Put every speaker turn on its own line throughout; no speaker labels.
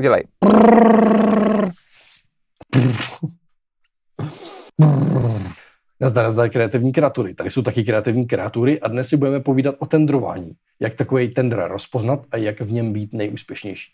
Udělej. Nazdar, nazdar, kreativní kreatury. Tady jsou taky kreativní kreatury a dnes si budeme povídat o tendrování. Jak takový tender rozpoznat a jak v něm být nejúspěšnější.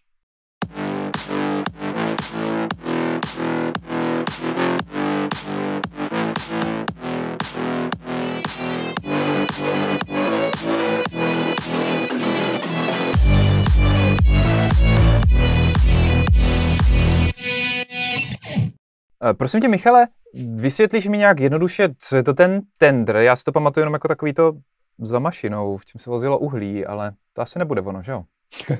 Eh, prosím tě, Michale, vysvětlíš mi nějak jednoduše, co je to ten tender? Já si to pamatuju jenom jako takový to za mašinou, v
čem se vozilo uhlí, ale to asi nebude ono, že jo?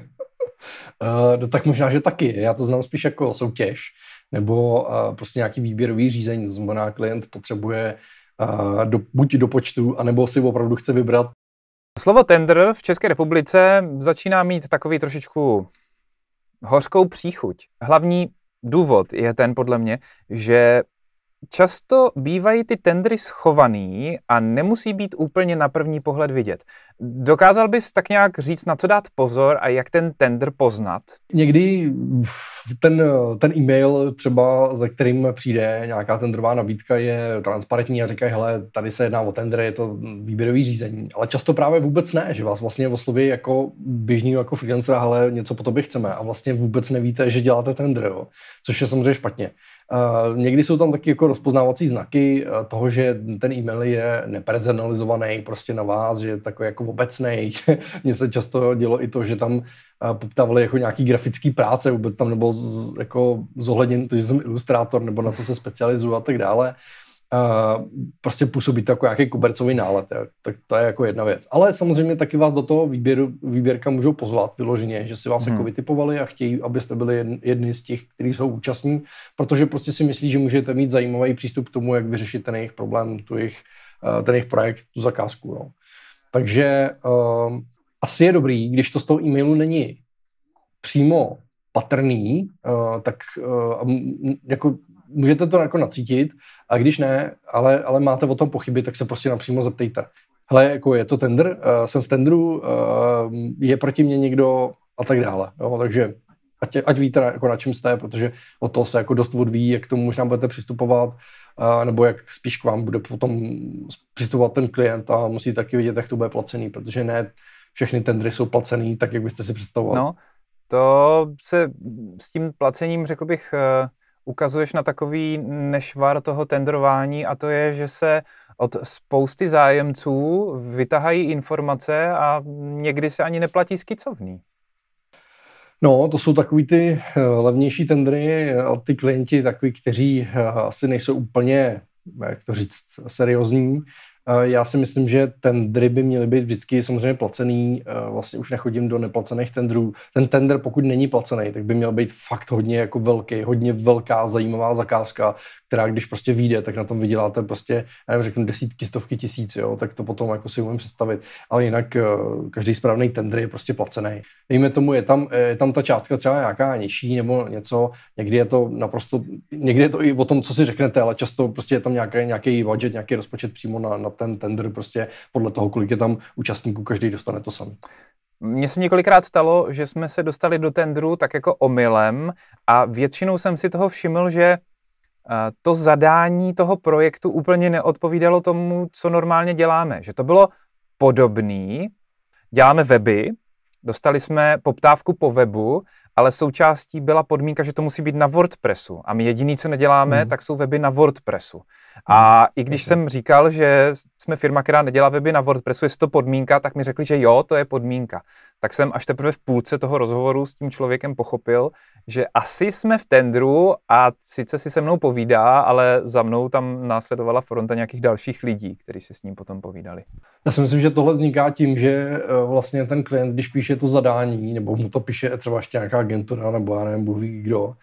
Eh, no, tak možná, že taky. Já to znám spíš jako soutěž nebo eh, prostě nějaký výběrový řízení. znamená, klient potřebuje do, buď do počtu, anebo si opravdu chce vybrat.
Slovo tender v České republice začíná mít takový trošičku hořkou příchuť. Hlavní důvod je ten podle mě, že často bývají ty tendry schovaný a nemusí být úplně na první pohled vidět. Dokázal bys tak nějak říct, na co dát pozor a jak ten tender poznat?
Někdy ten, ten e-mail třeba, za kterým přijde nějaká tendrová nabídka, je transparentní a říkají, hele, tady se jedná o tender, je to výběrový řízení. Ale často právě vůbec ne, že vás vlastně osloví jako běžný jako freelancer, hele, něco po tobě chceme a vlastně vůbec nevíte, že děláte tender, jo? což je samozřejmě špatně. Eh, někdy jsou tam taky jako rozpoznávací znaky eh, toho, že ten e-mail je neprezenalizovaný prostě na vás, že je takový jako obecný. Mně se často dělo i to, že tam eh, poptávali jako nějaký grafický práce, vůbec tam nebo jako zohledněn to, že jsem ilustrátor nebo na co se specializuju a tak dále. Uh, prostě prostě to jako nějaký kobercový nálet. Jo. Tak to je jako jedna věc. Ale samozřejmě taky vás do toho výběru, výběrka můžou pozvat vyloženě, že si vás hmm. jako vytipovali a chtějí, abyste byli jedni z těch, kteří jsou účastní, protože prostě si myslí, že můžete mít zajímavý přístup k tomu, jak vyřešit ten jejich problém, tu jejich, eh, ten jejich projekt, tu zakázku. Jo. Takže uh, asi je dobrý, když to z toho e-mailu není přímo patrný, uh, tak uh, jako můžete to jako nacítit a když ne, ale, ale máte o tom pochyby, tak se prostě napřímo zeptejte. Hele, jako je to tender, uh, jsem v tendru, uh, je proti mě někdo a tak dále. Jo, takže ať, ať víte, jako na čem jste, protože o to se jako dost odvíjí, jak k tomu možná budete přistupovat, uh, nebo jak spíš k vám bude potom přistupovat ten klient a musí taky vidět, jak to bude placený, protože ne všechny tendry jsou placený tak, jak byste si představovali. No,
to se s tím placením, řekl bych, ukazuješ na takový nešvar toho tendrování a to je, že se od spousty zájemců vytahají informace a někdy se ani neplatí skicovný.
No, to jsou takový ty eh, levnější tendry a ty klienti takový, kteří eh, asi nejsou úplně, jak to říct, seriózní, Eh, já si myslím, že tendry by měly být vždycky samozřejmě placený. Eh, vlastně už nechodím do neplacených tendrů. Ten tender, pokud není placený, tak by měl být fakt hodně jako velký, hodně velká, zajímavá zakázka, která když prostě vyjde, tak na tom vyděláte prostě, já nevím, řeknu desítky, stovky tisíc, jo, tak to potom jako si umím představit. Ale jinak eh, každý správný tender je prostě placený. Dejme tomu, je tam, je tam ta částka třeba nějaká nižší nebo něco, někdy je to naprosto, někdy je to i o tom, co si řeknete, ale často prostě je tam nějaký, nějaký budget, nějaký rozpočet přímo na, na ten tender prostě podle toho, kolik je tam účastníků, každý dostane to samý. Mně se několikrát stalo, že jsme se dostali do tendru tak jako omylem
a většinou jsem si toho všiml, že eh, to zadání toho projektu úplně neodpovídalo tomu, co normálně děláme. Že to bylo podobný, děláme weby, dostali jsme poptávku po webu ale součástí byla podmínka, že to musí být na WordPressu. A my jediný, co neděláme, mm. tak jsou weby na WordPressu. A mhm. i když jsem říkal, že jsme firma, která nedělá weby na WordPressu, jestli to podmínka, tak mi řekli, že jo, to je podmínka. Tak jsem až teprve v půlce toho rozhovoru s tím člověkem pochopil, že asi jsme v tendru a sice si se mnou povídá, ale za mnou tam následovala fronta nějakých dalších lidí, kteří si s ním potom povídali.
Já si myslím, že tohle vzniká tím, že eh, vlastně ten klient, když píše to zadání, nebo mu to píše třeba ještě nějaká agentura, nebo já nevím, kdo,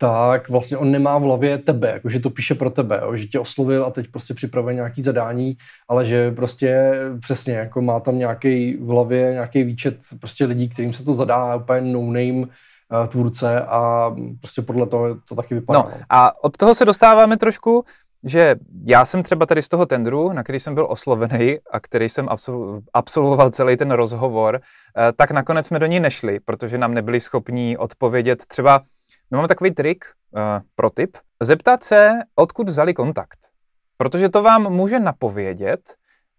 tak vlastně on nemá v hlavě tebe, že to píše pro tebe, jo, že tě oslovil a teď prostě připravuje nějaký zadání, ale že prostě přesně jako má tam nějaký v hlavě nějaký výčet prostě lidí, kterým se to zadá, úplně no-name uh, tvůrce a prostě podle toho to taky vypadá. No, no
a od toho se dostáváme trošku, že já jsem třeba tady z toho tendru, na který jsem byl oslovený a který jsem absolvoval celý ten rozhovor, eh, tak nakonec jsme do ní nešli, protože nám nebyli schopni odpovědět třeba my máme takový trik, uh, pro tip, zeptat se, odkud vzali kontakt. Protože to vám může napovědět,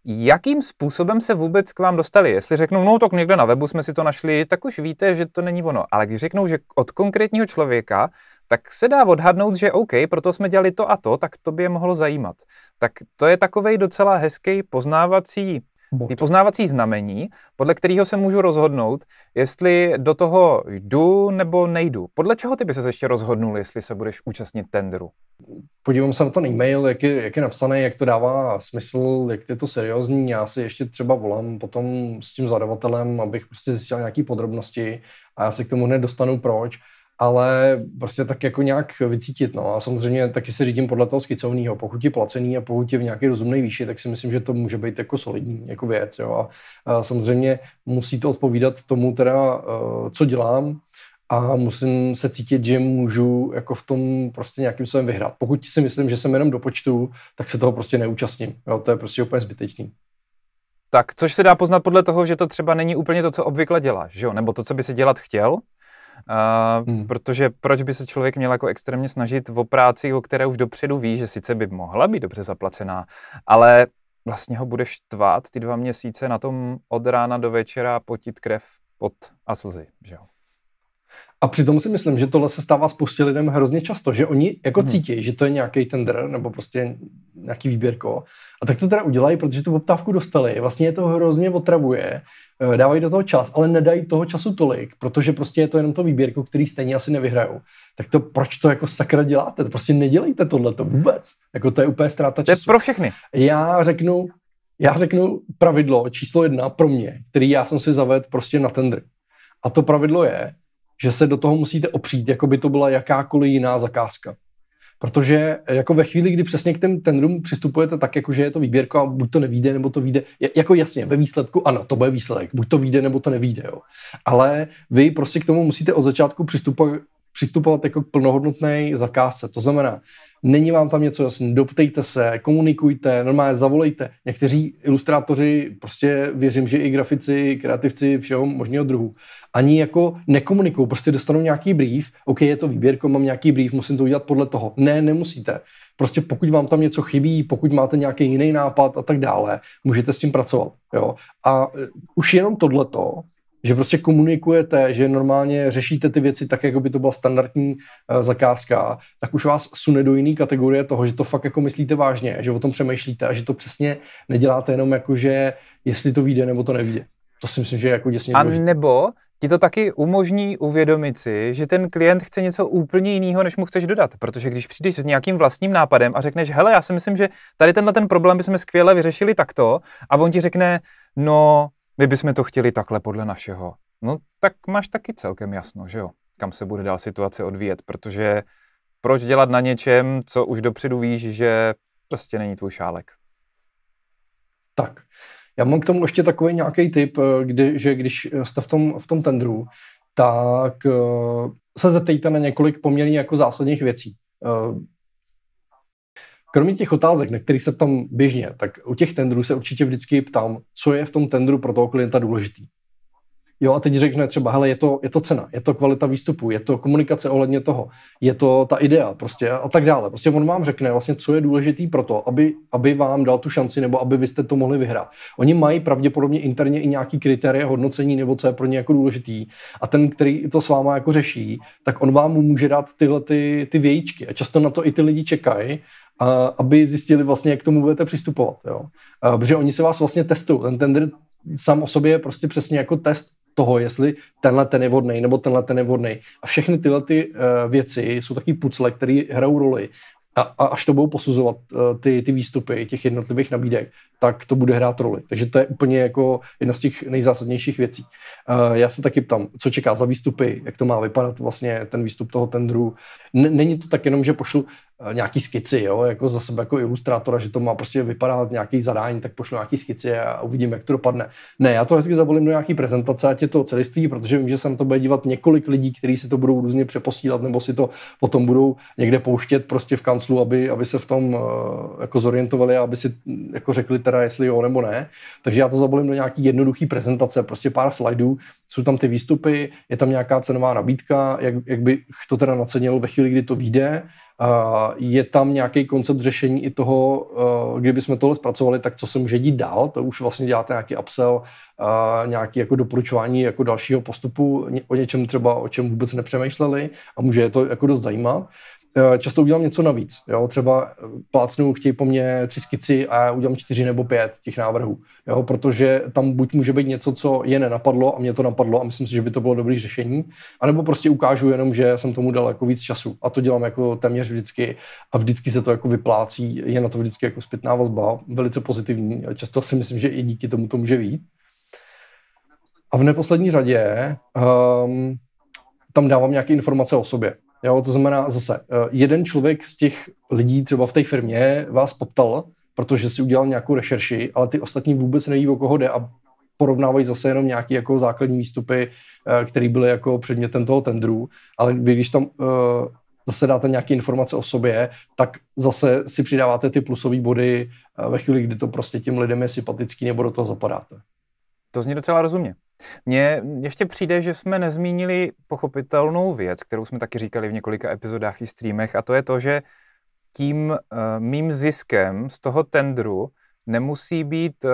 jakým způsobem se vůbec k vám dostali. Jestli řeknou, no tak někde na webu jsme si to našli, tak už víte, že to není ono. Ale když řeknou, že od konkrétního člověka, tak se dá odhadnout, že OK, proto jsme dělali to a to, tak to by je mohlo zajímat. Tak to je takovej docela hezký poznávací Bod. Vypoznávací znamení, podle kterého se můžu rozhodnout, jestli do toho jdu nebo nejdu. Podle
čeho ty by se ještě rozhodnul, jestli se budeš účastnit tendru? Podívám se na ten e-mail, jak je, jak je napsaný, jak to dává smysl, jak je to seriózní. Já si ještě třeba volám potom s tím zadavatelem, abych prostě zjistil nějaké podrobnosti a já se k tomu nedostanu proč ale prostě tak jako nějak vycítit. No. A samozřejmě taky se řídím podle toho skicovného. Pokud je placený a pokud je v nějaké rozumné výši, tak si myslím, že to může být jako solidní jako věc. Jo. A, a samozřejmě musí to odpovídat tomu, teda, e, co dělám, a musím se cítit, že můžu jako v tom prostě nějakým způsobem vyhrát. Pokud si myslím, že jsem jenom do počtu, tak se toho prostě neúčastním. Jo, to je prostě úplně zbytečný.
Tak, což se dá poznat podle toho, že to třeba není úplně to, co obvykle děláš, že jo? Nebo to, co by si dělat chtěl, a, hmm. Protože proč by se člověk měl jako extrémně snažit o práci, o které už dopředu ví, že sice by mohla být dobře zaplacená, ale vlastně ho budeš tvát ty dva měsíce na tom od rána do večera potit krev, pot a slzy, že jo?
A přitom si myslím, že tohle se stává spoustě lidem hrozně často, že oni jako hmm. cítí, že to je nějaký tender nebo prostě nějaký výběrko. A tak to teda udělají, protože tu poptávku dostali. Vlastně je to hrozně otravuje, eh, dávají do toho čas, ale nedají toho času tolik, protože prostě je to jenom to výběrko, který stejně asi nevyhrajou. Tak to proč to jako sakra děláte? Prostě nedělejte tohle to vůbec. Jako to je úplně ztráta času. To je pro všechny. Já řeknu, já řeknu pravidlo číslo jedna pro mě, který já jsem si zavedl prostě na tender. A to pravidlo je, že se do toho musíte opřít, jako by to byla jakákoliv jiná zakázka. Protože eh, jako ve chvíli, kdy přesně k ten tendrům přistupujete tak, jako že je to výběrko a buď to nevíde, nebo to vyjde, jako jasně, ve výsledku ano, to bude výsledek, buď to vyjde, nebo to nevíde, jo. Ale vy prostě k tomu musíte od začátku přistupovat, přistupovat jako plnohodnotné zakázce. To znamená, není vám tam něco jasné, doptejte se, komunikujte, normálně zavolejte. Někteří ilustrátoři, prostě věřím, že i grafici, kreativci všeho možného druhu, ani jako nekomunikují, prostě dostanou nějaký brief, OK, je to výběrko, mám nějaký brief, musím to udělat podle toho. Ne, nemusíte. Prostě pokud vám tam něco chybí, pokud máte nějaký jiný nápad a tak dále, můžete s tím pracovat. Jo? A e, už jenom tohleto že prostě komunikujete, že normálně řešíte ty věci tak, jako by to byla standardní uh, zakázka, tak už vás sune do jiné kategorie toho, že to fakt jako myslíte vážně, že o tom přemýšlíte a že to přesně neděláte jenom jako, že jestli to vyjde nebo to nevíde. To si myslím, že je jako děsně A důležitý. nebo ti to taky umožní uvědomit si, že ten klient chce
něco úplně jiného, než mu chceš dodat. Protože když přijdeš s nějakým vlastním nápadem a řekneš, hele, já si myslím, že tady tenhle ten problém bychom skvěle vyřešili takto, a on ti řekne, no, my bychom to chtěli takhle podle našeho. No tak máš taky celkem jasno, že jo, kam se bude dál situace odvíjet, protože proč dělat na něčem, co už dopředu víš, že prostě není tvůj šálek.
Tak, já mám k tomu ještě takový nějaký tip, eh, kdy, že když jste v tom, v tom tendru, tak eh, se zeptejte na několik poměrně jako zásadních věcí. Eh, Kromě těch otázek, na kterých se ptám běžně, tak u těch tendrů se určitě vždycky ptám, co je v tom tendru pro toho klienta důležitý. Jo, a teď řekne třeba, hele, je to, je to cena, je to kvalita výstupu, je to komunikace ohledně toho, je to ta idea prostě a tak dále. Prostě on vám řekne vlastně, co je důležitý pro to, aby, aby vám dal tu šanci nebo aby byste to mohli vyhrát. Oni mají pravděpodobně interně i nějaký kritéria hodnocení nebo co je pro ně jako důležitý a ten, který to s váma jako řeší, tak on vám může dát tyhle ty, ty vějíčky a často na to i ty lidi čekají aby zjistili vlastně, jak k tomu budete přistupovat. Jo. Protože oni se vás vlastně testují. Ten tender sám o sobě je prostě přesně jako test toho, jestli tenhle ten je vhodný nebo tenhle ten je vhodný. A všechny tyhle ty uh, věci jsou taky pucle, které hrajou roli. A, a až to budou posuzovat uh, ty, ty výstupy těch jednotlivých nabídek, tak to bude hrát roli. Takže to je úplně jako jedna z těch nejzásadnějších věcí. Uh, já se taky ptám, co čeká za výstupy, jak to má vypadat vlastně ten výstup toho tendru. N- není to tak jenom, že pošlu Eh, nějaký skici, jo, jako za sebe jako ilustrátora, že to má prostě vypadat nějaký zadání, tak pošlu nějaký skici a uvidím, jak to dopadne. Ne, já to hezky zabalím do nějaký prezentace, ať je to celiství, protože vím, že se na to bude dívat několik lidí, kteří si to budou různě přeposílat, nebo si to potom budou někde pouštět prostě v kanclu, aby, aby se v tom eh, jako zorientovali a aby si mm, jako řekli teda, jestli jo nebo ne. Takže já to zabalím do nějaký jednoduchý prezentace, prostě pár slajdů, jsou tam ty výstupy, je tam nějaká cenová nabídka, jak, jak bych to teda nacenil ve chvíli, kdy to vyjde, je tam nějaký koncept řešení i toho, eh, kdybychom tohle zpracovali, tak co se může dít dál? To už vlastně děláte nějaký upsell, eh, nějaké jako doporučování jako dalšího postupu o něčem třeba, o čem vůbec nepřemýšleli a může je to jako dost zajímat. Eh, často udělám něco navíc. Jo? Třeba eh, plácnu, chtějí po mně tři skici a já udělám čtyři nebo pět těch návrhů. Jo? Protože tam buď může být něco, co je nenapadlo a mě to napadlo a myslím si, že by to bylo dobré řešení, anebo prostě ukážu jenom, že jsem tomu dal jako víc času a to dělám jako téměř vždycky a vždycky se to jako vyplácí, je na to vždycky jako zpětná vazba, velice pozitivní. Často si myslím, že i díky tomu to může být. A v neposlední řadě um, tam dávám nějaké informace o sobě. Jo, to znamená zase, eh, jeden člověk z těch lidí třeba v té firmě vás poptal, protože si udělal nějakou rešerši, ale ty ostatní vůbec neví, o koho jde a porovnávají zase jenom nějaké jako základní výstupy, eh, které byly jako předmětem toho tendru, ale vy, když tam eh, zase dáte nějaké informace o sobě, tak zase si přidáváte ty plusové body ve chvíli, kdy to prostě těm lidem je sympatický nebo do toho zapadáte. To zní docela
rozumně. Mně ještě přijde, že jsme nezmínili pochopitelnou věc, kterou jsme taky říkali v několika epizodách i streamech, a to je to, že tím uh, mým ziskem z toho tendru nemusí být uh,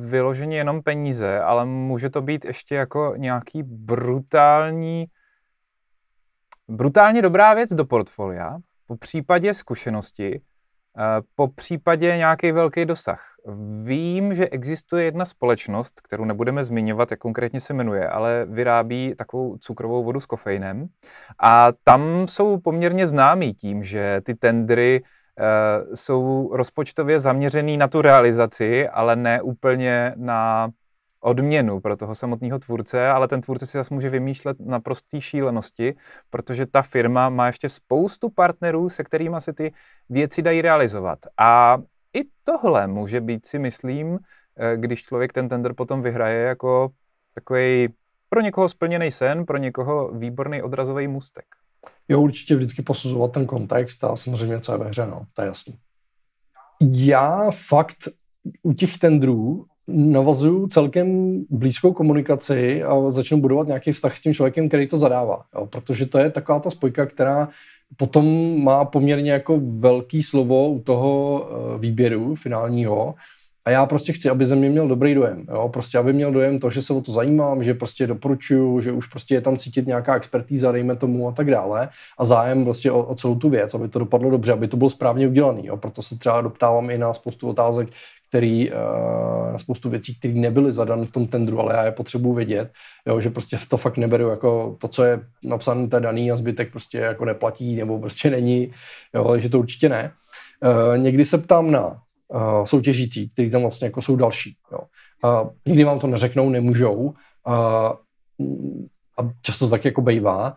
vyloženě jenom peníze, ale může to být ještě jako nějaký brutální, brutálně dobrá věc do portfolia, po případě zkušenosti, Eh, po případě nějaký velký dosah. Vím, že existuje jedna společnost, kterou nebudeme zmiňovat, jak konkrétně se jmenuje, ale vyrábí takovou cukrovou vodu s kofeinem. A tam jsou poměrně známí tím, že ty tendry eh, jsou rozpočtově zaměřený na tu realizaci, ale ne úplně na odměnu pro toho samotného tvůrce, ale ten tvůrce si zase může vymýšlet na prostý šílenosti, protože ta firma má ještě spoustu partnerů, se kterými se ty věci dají realizovat. A i tohle může být, si myslím, eh, když člověk ten tender potom vyhraje jako takový pro někoho splněný sen, pro někoho výborný odrazový můstek.
Jo, určitě vždycky posuzovat ten kontext a samozřejmě, co je ve hře, no, to je jasný. Já fakt u těch tendrů navazuju celkem blízkou komunikaci a začnu budovat nějaký vztah s tím člověkem, který to zadává. Jo? Protože to je taková ta spojka, která potom má poměrně jako velký slovo u toho eh, výběru finálního. A já prostě chci, aby ze mě měl dobrý dojem. Jo? Prostě, aby měl dojem to, že se o to zajímám, že prostě doporučuju, že už prostě je tam cítit nějaká expertíza, dejme tomu a tak dále. A zájem prostě o, o celou tu věc, aby to dopadlo dobře, aby to bylo správně udělané. Proto se třeba doptávám i na spoustu otázek, který, eh, na spoustu věcí, které nebyly zadané v tom tendru, ale já je potřebuji vědět, jo, že prostě to fakt neberu jako to, co je napsané, to daný a zbytek prostě jako neplatí nebo prostě není, jo, že to určitě ne. Eh, někdy se ptám na eh, soutěžící, kteří tam vlastně jako jsou další. Jo. A nikdy vám to neřeknou, nemůžou a, a často tak jako bejvá,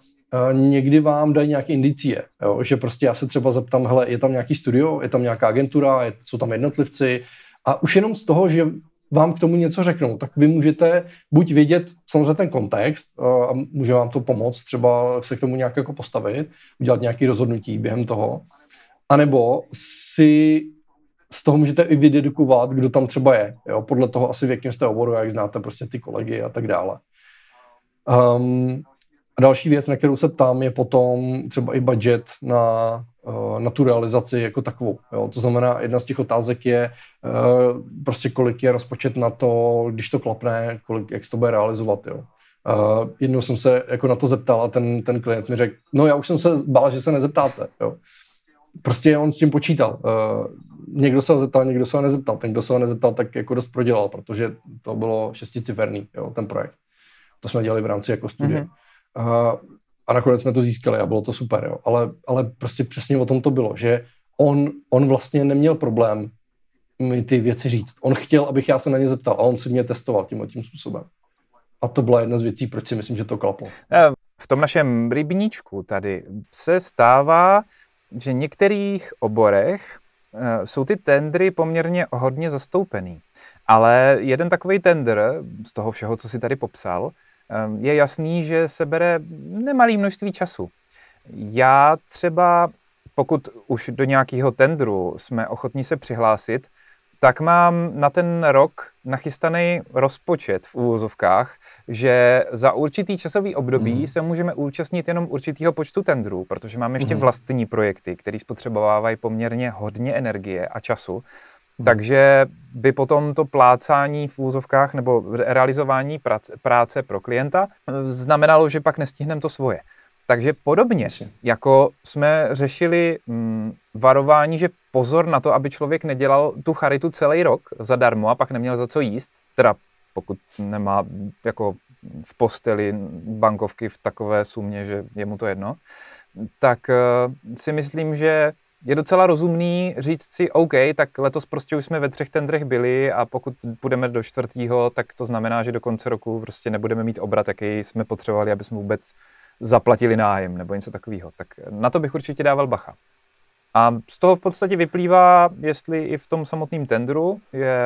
někdy vám dají nějaké indicie, jo? že prostě já se třeba zeptám, hele, je tam nějaký studio, je tam nějaká agentura, je, jsou tam jednotlivci, a už jenom z toho, že vám k tomu něco řeknou, tak vy můžete buď vědět samozřejmě ten kontext a může vám to pomoct třeba se k tomu nějak jako postavit, udělat nějaké rozhodnutí během toho, anebo si z toho můžete i vydedukovat, kdo tam třeba je, jo? podle toho asi v jakém jste oboru, jak znáte prostě ty kolegy a tak dále. Um, a další věc, na kterou se ptám, je potom třeba i budget na, eh, na tu realizaci jako takovou. Jo? To znamená, jedna z těch otázek je eh, prostě kolik je rozpočet na to, když to klapne, kolik, jak se to bude realizovat. Jo? Eh, jednou jsem se jako na to zeptal a ten, ten klient mi řekl, no já už jsem se bál, že se nezeptáte. Jo. Prostě on s tím počítal. někdo se ho zeptal, někdo se ho nezeptal. Ten, kdo se ho nezeptal, tak jako dost prodělal, protože to bylo šesticiferný, jo, ten projekt. To jsme dělali v rámci jako studie. Mm-hmm. A, a nakonec jsme to získali a bylo to super, jo. Ale, ale prostě přesně o tom to bylo, že on, on vlastně neměl problém mi ty věci říct. On chtěl, abych já se na ně zeptal a on si mě testoval tím tím způsobem. A to byla jedna z věcí, proč si myslím, že to klaplo. Eh, v tom našem rybníčku tady
se stává, že v některých oborech eh, jsou ty tendry poměrně hodně zastoupený. Ale jeden takový tender z toho všeho, co si tady popsal, Ehm, je jasný, že se bere nemalý množství času. Já třeba, pokud už do nějakého tendru jsme ochotní se přihlásit, tak mám na ten rok nachystaný rozpočet v úvozovkách, že za určitý časový období mm. se můžeme účastnit jenom určitého počtu tendrů, protože máme ještě mm. vlastní projekty, které spotřebovávají poměrně hodně energie a času. Hmm. Takže by potom to plácání v úzovkách nebo realizování práce, práce pro klienta eh, znamenalo, že pak nestihneme to svoje. Takže podobně, jako jsme řešili mm, varování, že pozor na to, aby člověk nedělal tu charitu celý rok zadarmo a pak neměl za co jíst, teda pokud nemá mm, jako v posteli mm, bankovky v takové sumě, že je mu to jedno, tak uh, si myslím, že je docela rozumný říct si, OK, tak letos prostě už jsme ve třech tendrech byli a pokud půjdeme do čtvrtého, tak to znamená, že do konce roku prostě nebudeme mít obrat, jaký jsme potřebovali, aby jsme vůbec zaplatili nájem nebo něco takového. Tak na to bych určitě dával bacha. A z toho v podstatě vyplývá, jestli i v tom samotném tendru je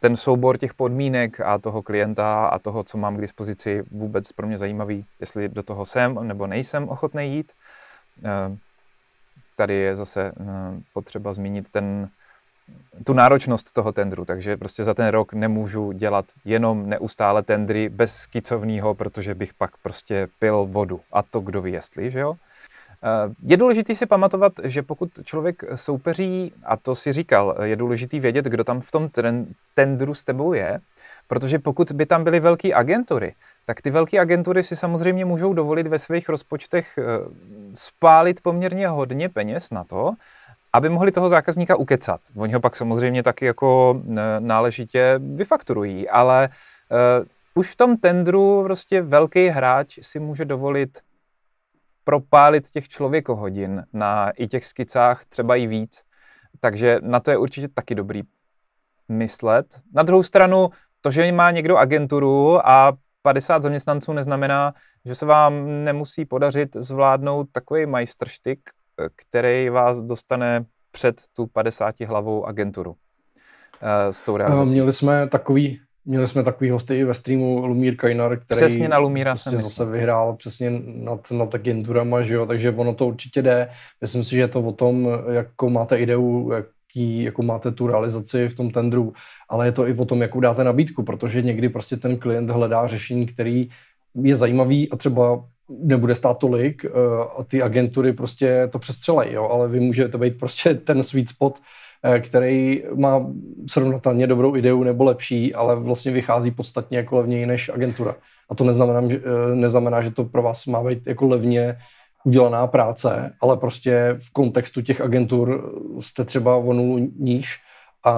ten soubor těch podmínek a toho klienta a toho, co mám k dispozici, vůbec pro mě zajímavý, jestli do toho jsem nebo nejsem ochotný jít. Eh, tady je zase eh, potřeba zmínit ten, tu náročnost toho tendru, takže prostě za ten rok nemůžu dělat jenom neustále tendry bez skicovního, protože bych pak prostě pil vodu a to kdo ví jestli, že jo? Eh, je důležité si pamatovat, že pokud člověk soupeří, a to si říkal, je důležité vědět, kdo tam v tom tendru s tebou je, protože pokud by tam byly velké agentury, tak ty velké agentury si samozřejmě můžou dovolit ve svých rozpočtech eh, spálit poměrně hodně peněz na to, aby mohli toho zákazníka ukecat. Oni ho pak samozřejmě taky jako e, náležitě vyfakturují, ale uh, už v tom tendru prostě velký hráč si může dovolit propálit těch člověkohodin na i těch skicách třeba i víc. Takže na to je určitě taky dobrý myslet. Na druhou stranu, to, že má někdo agenturu a 50 zaměstnanců neznamená, že se vám nemusí podařit zvládnout takový majstrštyk, eh, který vás dostane před tu 50 hlavou agenturu eh, s tou realizací. Měli
jsme takový, měli jsme takový hosty i ve streamu Lumír Kajnar, který přesně na Lumíra prostě jsem zase vyhrál přesně nad, nad agenturama, že jo? takže ono to určitě jde. Myslím si, že je to o tom, eh, jakou máte ideu, jak jaký jako máte tu realizaci v tom tendru, ale je to i o tom, jakou dáte nabídku, protože někdy prostě ten klient hledá řešení, který je zajímavý a třeba nebude stát tolik eh, a ty agentury prostě to přestřelají, jo, ale vy můžete být prostě ten sweet spot, eh, který má srovnatelně dobrou ideu nebo lepší, ale vlastně vychází podstatně jako levněji než agentura. A to neznamená, eh, neznamená že to pro vás má být jako levně udělaná práce, ale prostě v kontextu těch agentur jste třeba o nulu níž a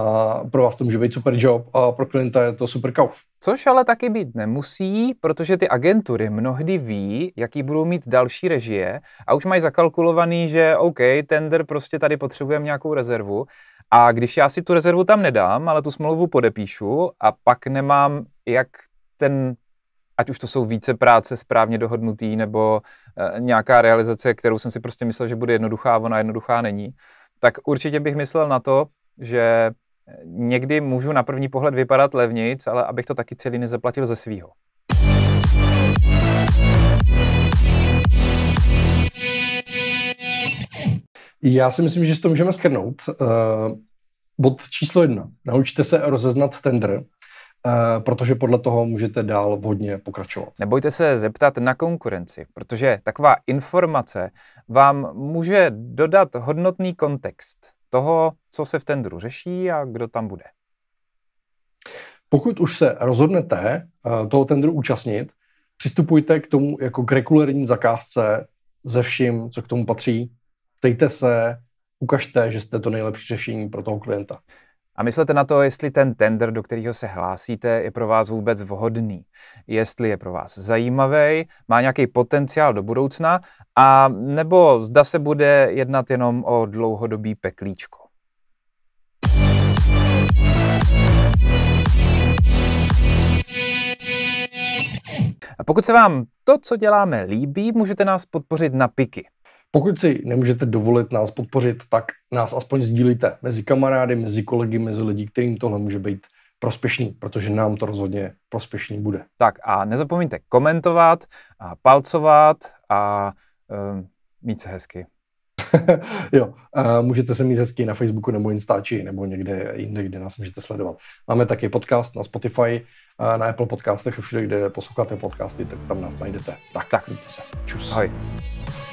pro vás to může být super job a pro klienta je to super kauf. Což ale taky
být nemusí, protože ty agentury mnohdy ví, jaký budou mít další režie a už mají zakalkulovaný, že OK, tender prostě tady potřebujeme nějakou rezervu a když já si tu rezervu tam nedám, ale tu smlouvu podepíšu a pak nemám jak ten ať už to jsou více práce správně dohodnutý nebo eh, nějaká realizace, kterou jsem si prostě myslel, že bude jednoduchá, ona jednoduchá není, tak určitě bych myslel na to, že eh, někdy můžu na první pohled vypadat levnic, ale abych to taky celý nezaplatil
ze svýho. Já si myslím, že si to můžeme skrnout. Uh, eh, bod číslo jedna. Naučte se rozeznat tender Eh, protože podle toho můžete dál vhodně pokračovat.
Nebojte se zeptat na konkurenci, protože taková informace vám může dodat hodnotný kontext toho, co se v tendru řeší a kdo tam bude.
Pokud už se rozhodnete eh, toho tendru účastnit, přistupujte k tomu jako k regulární zakázce ze vším, co k tomu patří. Ptejte se, ukažte, že jste to nejlepší řešení pro toho
klienta. A myslete na to, jestli ten tender, do kterého se hlásíte, je pro vás vůbec vhodný, jestli je pro vás zajímavý, má nějaký potenciál do budoucna, a nebo zda se bude jednat jenom o dlouhodobý peklíčko.
A pokud se vám to, co děláme, líbí, můžete nás podpořit na PIKy. Pokud si nemůžete dovolit nás podpořit, tak nás aspoň sdílíte mezi kamarády, mezi kolegy, mezi lidi, kterým tohle může být prospěšný, protože nám to rozhodně prospěšný bude. Tak a nezapomeňte komentovat a palcovat a um,
mít se hezky.
jo, a můžete se mít hezky na Facebooku nebo Instači nebo někde jinde, kde nás můžete sledovat. Máme taky podcast na Spotify, na Apple podcastech a všude, kde posloucháte podcasty, tak tam nás najdete. Tak, tak. mějte se. Čus. Ahoj.